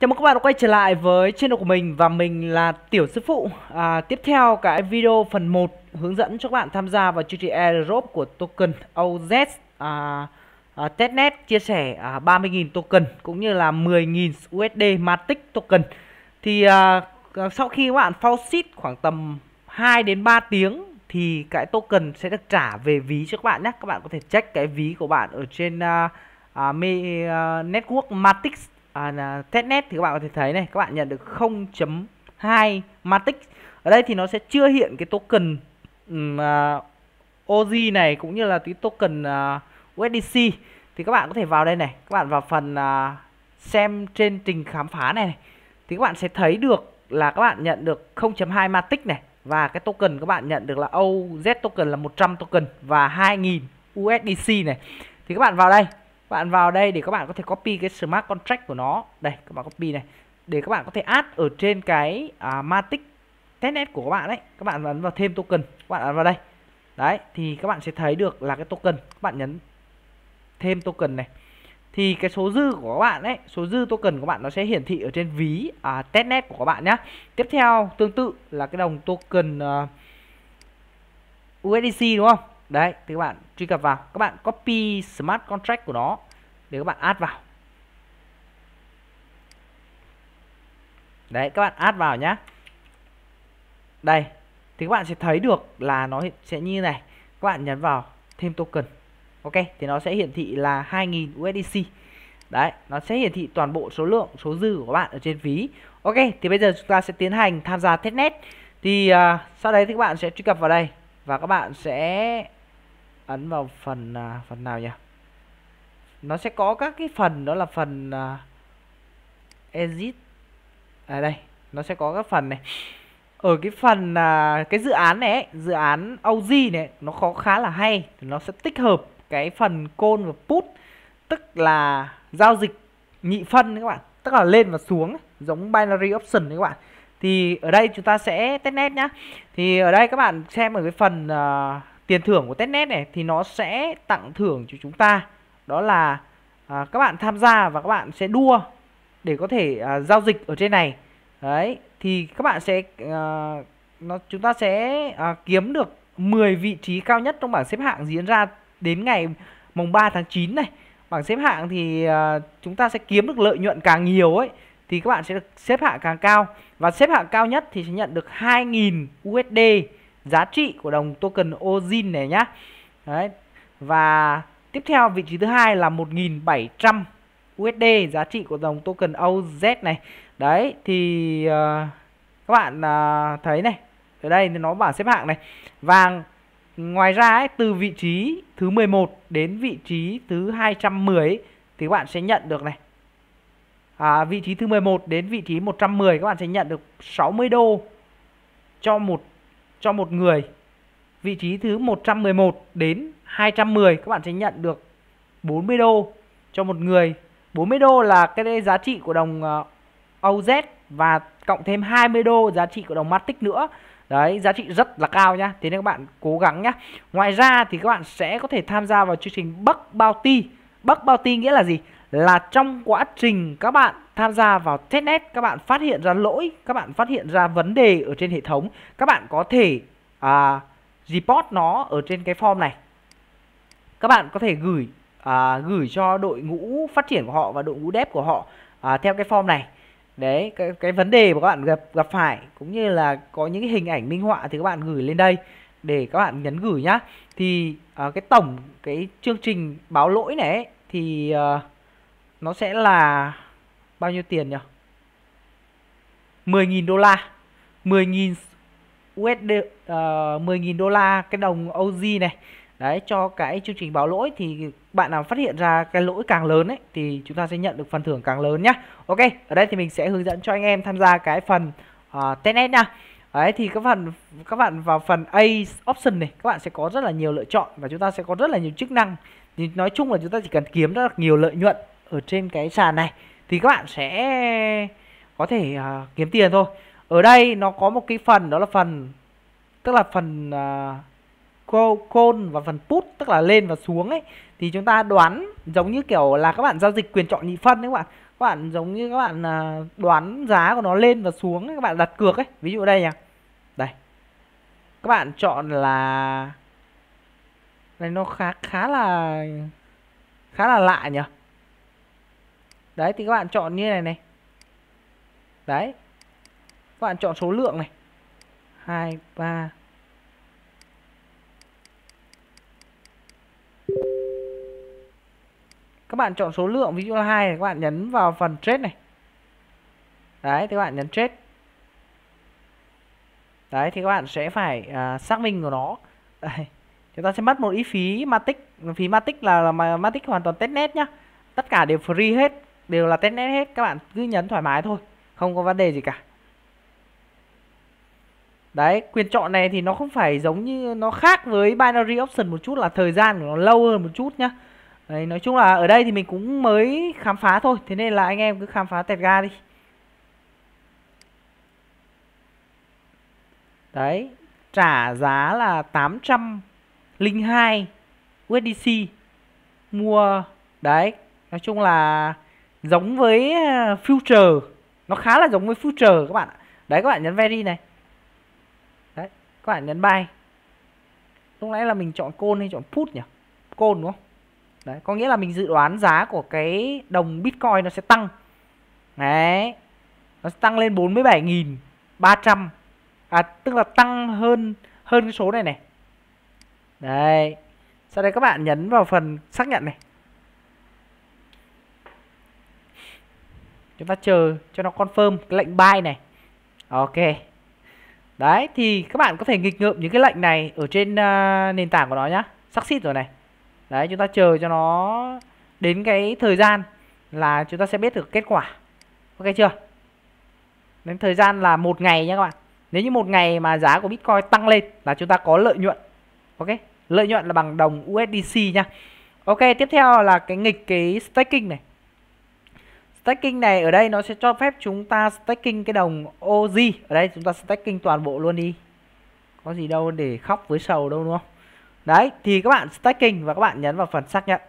Chào mừng các bạn đã quay trở lại với channel của mình và mình là Tiểu Sư Phụ à, Tiếp theo cái video phần 1 hướng dẫn cho các bạn tham gia vào chương trình airdrop của token OZ à, à, Testnet chia sẻ à, 30.000 token cũng như là 10.000 USD Matic token Thì à, à, sau khi các bạn faucet khoảng tầm 2 đến 3 tiếng thì cái token sẽ được trả về ví cho các bạn nhé Các bạn có thể check cái ví của bạn ở trên à, à, à network Matic à, testnet thì các bạn có thể thấy này các bạn nhận được 0.2 matic ở đây thì nó sẽ chưa hiện cái token um, uh, à, OG này cũng như là cái token uh, à, USDC thì các bạn có thể vào đây này các bạn vào phần uh, xem trên trình khám phá này, này thì các bạn sẽ thấy được là các bạn nhận được 0.2 matic này và cái token các bạn nhận được là OZ token là 100 token và 2.000 USDC này thì các bạn vào đây bạn vào đây để các bạn có thể copy cái smart contract của nó đây các bạn copy này để các bạn có thể add ở trên cái à, matic testnet của các bạn đấy các bạn ấn vào thêm token các bạn ấn vào đây đấy thì các bạn sẽ thấy được là cái token các bạn nhấn thêm token này thì cái số dư của các bạn ấy số dư token của bạn nó sẽ hiển thị ở trên ví à, testnet của các bạn nhé tiếp theo tương tự là cái đồng token à, USDC đúng không đấy thì các bạn truy cập vào các bạn copy smart contract của nó để các bạn add vào đấy các bạn add vào nhá đây thì các bạn sẽ thấy được là nó sẽ như này các bạn nhấn vào thêm token ok thì nó sẽ hiển thị là 2.000 USDC đấy nó sẽ hiển thị toàn bộ số lượng số dư của các bạn ở trên ví ok thì bây giờ chúng ta sẽ tiến hành tham gia testnet thì uh, sau đấy thì các bạn sẽ truy cập vào đây và các bạn sẽ ấn vào phần à, phần nào nhỉ nó sẽ có các cái phần đó là phần à, exit à đây nó sẽ có các phần này ở cái phần à, cái dự án này ấy, dự án OG này nó khó khá là hay nó sẽ tích hợp cái phần côn và put tức là giao dịch nhị phân các bạn tức là lên và xuống giống binary option các bạn thì ở đây chúng ta sẽ test testnet nhá thì ở đây các bạn xem ở cái phần uh, tiền thưởng của testnet này thì nó sẽ tặng thưởng cho chúng ta đó là à, các bạn tham gia và các bạn sẽ đua để có thể à, giao dịch ở trên này đấy thì các bạn sẽ à, nó chúng ta sẽ à, kiếm được 10 vị trí cao nhất trong bảng xếp hạng diễn ra đến ngày mùng 3 tháng 9 này bảng xếp hạng thì à, chúng ta sẽ kiếm được lợi nhuận càng nhiều ấy thì các bạn sẽ được xếp hạng càng cao và xếp hạng cao nhất thì sẽ nhận được 2.000 USD giá trị của đồng token OZIN này nhá. Đấy. Và tiếp theo vị trí thứ hai là 1700 USD giá trị của dòng token OZ này. Đấy thì uh, các bạn uh, thấy này, ở đây nó bảng xếp hạng này. Vàng ngoài ra ấy, từ vị trí thứ 11 đến vị trí thứ 210 ấy, thì các bạn sẽ nhận được này. À, vị trí thứ 11 đến vị trí 110 các bạn sẽ nhận được 60 đô cho một cho một người vị trí thứ 111 đến 210 các bạn sẽ nhận được 40 đô cho một người 40 đô là cái giá trị của đồng OZ ờ, và cộng thêm 20 đô giá trị của đồng Matic nữa Đấy, giá trị rất là cao nhá. Thế nên các bạn cố gắng nhá. Ngoài ra thì các bạn sẽ có thể tham gia vào chương trình Buck Bounty. Buck Bounty nghĩa là gì? Là trong quá trình các bạn tham gia vào testnet các bạn phát hiện ra lỗi các bạn phát hiện ra vấn đề ở trên hệ thống các bạn có thể à, report nó ở trên cái form này các bạn có thể gửi à, gửi cho đội ngũ phát triển của họ và đội ngũ dev của họ à, theo cái form này đấy cái, cái vấn đề mà các bạn gặp gặp phải cũng như là có những cái hình ảnh minh họa thì các bạn gửi lên đây để các bạn nhấn gửi nhá thì à, cái tổng cái chương trình báo lỗi này ấy, thì à, nó sẽ là bao nhiêu tiền nhỉ 10.000 đô la 10.000 USD uh, 10.000 đô la cái đồng OG này đấy cho cái chương trình báo lỗi thì bạn nào phát hiện ra cái lỗi càng lớn ấy thì chúng ta sẽ nhận được phần thưởng càng lớn nhá ok ở đây thì mình sẽ hướng dẫn cho anh em tham gia cái phần uh, ờ, testnet nha đấy thì các bạn các bạn vào phần a option này các bạn sẽ có rất là nhiều lựa chọn và chúng ta sẽ có rất là nhiều chức năng thì nói chung là chúng ta chỉ cần kiếm rất là nhiều lợi nhuận ở trên cái sàn này thì các bạn sẽ có thể uh, kiếm tiền thôi ở đây nó có một cái phần đó là phần tức là phần uh, à, côn và phần put tức là lên và xuống ấy thì chúng ta đoán giống như kiểu là các bạn giao dịch quyền chọn nhị phân đấy các bạn các bạn giống như các bạn uh, đoán giá của nó lên và xuống ấy, các bạn đặt cược ấy ví dụ đây nhá đây các bạn chọn là này nó khá khá là khá là lạ nhỉ đấy thì các bạn chọn như này này đấy các bạn chọn số lượng này hai ba các bạn chọn số lượng ví dụ là hai các bạn nhấn vào phần trade này đấy thì các bạn nhấn trade đấy thì các bạn sẽ phải à, xác minh của nó đấy. chúng ta sẽ mất một ít phí matic phí matic là, là matic hoàn toàn testnet nhá tất cả đều free hết đều là testnet hết các bạn cứ nhấn thoải mái thôi không có vấn đề gì cả đấy quyền chọn này thì nó không phải giống như nó khác với binary option một chút là thời gian của nó lâu hơn một chút nhá đấy, nói chung là ở đây thì mình cũng mới khám phá thôi thế nên là anh em cứ khám phá tẹt ga đi đấy trả giá là 802 USDC mua đấy nói chung là giống với à, future nó khá là giống với future các bạn đấy các bạn nhấn very này đấy các bạn nhấn buy lúc nãy là mình chọn côn hay chọn put nhỉ côn đúng không đấy có nghĩa là mình dự đoán giá của cái đồng bitcoin nó sẽ tăng đấy nó sẽ tăng lên 47.300 à tức là tăng hơn hơn cái số này này đấy sau đây các bạn nhấn vào phần xác nhận này chúng ta chờ cho nó confirm cái lệnh buy này ok đấy thì các bạn có thể nghịch ngợm những cái lệnh này ở trên uh, nền tảng của nó nhá xác succeed rồi này đấy chúng ta chờ cho nó đến cái thời gian là chúng ta sẽ biết được kết quả ok chưa đến thời gian là một ngày nhé các bạn nếu như một ngày mà giá của bitcoin tăng lên là chúng ta có lợi nhuận ok lợi nhuận là bằng đồng usdc nhá ok tiếp theo là cái nghịch cái staking này staking này ở đây nó sẽ cho phép chúng ta staking cái đồng OG. Ở đây chúng ta staking toàn bộ luôn đi. Có gì đâu để khóc với sầu đâu đúng không? Đấy, thì các bạn staking và các bạn nhấn vào phần xác nhận.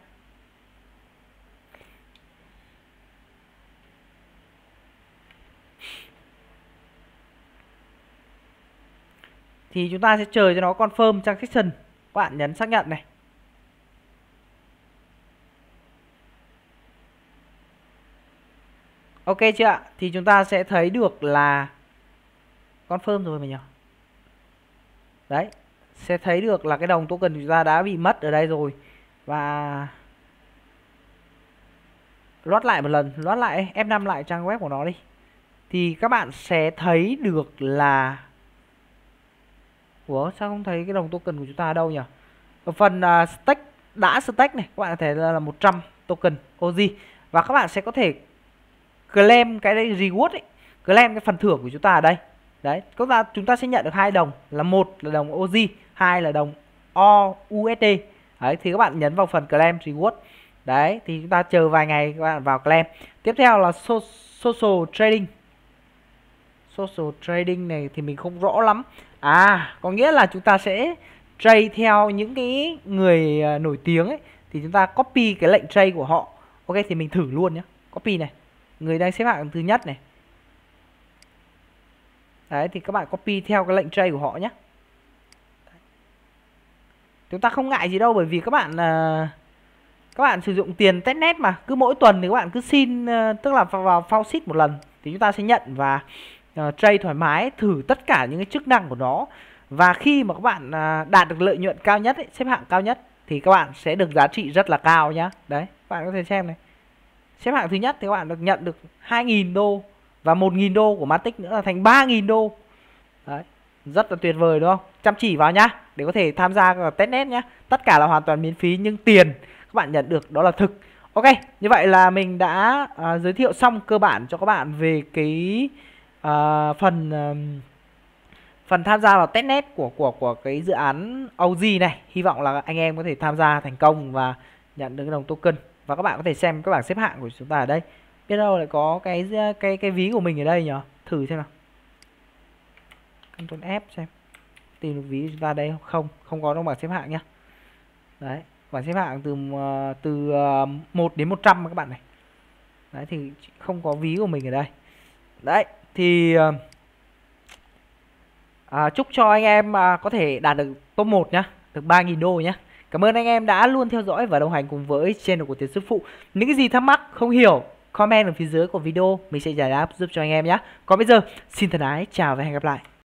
Thì chúng ta sẽ chờ cho nó confirm transaction. Các bạn nhấn xác nhận này. Ok chưa ạ? Thì chúng ta sẽ thấy được là confirm rồi mà nhỉ? Đấy, sẽ thấy được là cái đồng token của chúng ta đã bị mất ở đây rồi và lót lại một lần, lót lại F5 lại trang web của nó đi. Thì các bạn sẽ thấy được là Ủa sao không thấy cái đồng token của chúng ta ở đâu nhỉ? Ở phần uh, à, stake đã stake này các bạn có thể là 100 token OG và các bạn sẽ có thể claim cái đấy reward ấy claim cái phần thưởng của chúng ta ở đây đấy chúng ta chúng ta sẽ nhận được hai đồng là một là đồng OZ hai là đồng OUSD đấy thì các bạn nhấn vào phần claim reward đấy thì chúng ta chờ vài ngày các bạn vào claim tiếp theo là so, social trading social trading này thì mình không rõ lắm à có nghĩa là chúng ta sẽ trade theo những cái người à, nổi tiếng ấy thì chúng ta copy cái lệnh trade của họ ok thì mình thử luôn nhé copy này người đang xếp hạng thứ nhất này đấy thì các bạn copy theo cái lệnh trade của họ nhé chúng ta không ngại gì đâu bởi vì các bạn uh, các bạn sử dụng tiền testnet mà cứ mỗi tuần thì các bạn cứ xin uh, tức là vào, vào faucet một lần thì chúng ta sẽ nhận và uh, à, trade thoải mái thử tất cả những cái chức năng của nó và khi mà các bạn uh, đạt được lợi nhuận cao nhất ấy, xếp hạng cao nhất thì các bạn sẽ được giá trị rất là cao nhá đấy các bạn có thể xem này xếp hạng thứ nhất thì các bạn được nhận được 2.000 đô và 1.000 đô của Matic nữa là thành 3.000 đô đấy rất là tuyệt vời đúng không chăm chỉ vào nhá để có thể tham gia vào testnet nhá tất cả là hoàn toàn miễn phí nhưng tiền các bạn nhận được đó là thực ok như vậy là mình đã à, giới thiệu xong cơ bản cho các bạn về cái à, phần à, phần tham gia vào testnet của của của cái dự án OG này hy vọng là anh em có thể tham gia thành công và nhận được cái đồng token và các bạn có thể xem các bảng xếp hạng của chúng ta ở đây biết đâu lại có cái cái cái ví của mình ở đây nhỉ thử xem nào Ctrl F xem tìm được ví của chúng ta đây không không có trong bảng xếp hạng nhá đấy bảng xếp hạng từ ờ, từ 1 ờ, đến 100 các bạn này đấy thì không có ví của mình ở đây đấy thì ờ, à, chúc cho anh em à, có thể đạt được top 1 nhá được 3.000 đô nhá Cảm ơn anh em đã luôn theo dõi và đồng hành cùng với channel của Tiến Sư Phụ. Những cái gì thắc mắc không hiểu comment ở phía dưới của video mình sẽ giải đáp giúp cho anh em nhé. Còn bây giờ xin thân ái chào và hẹn gặp lại.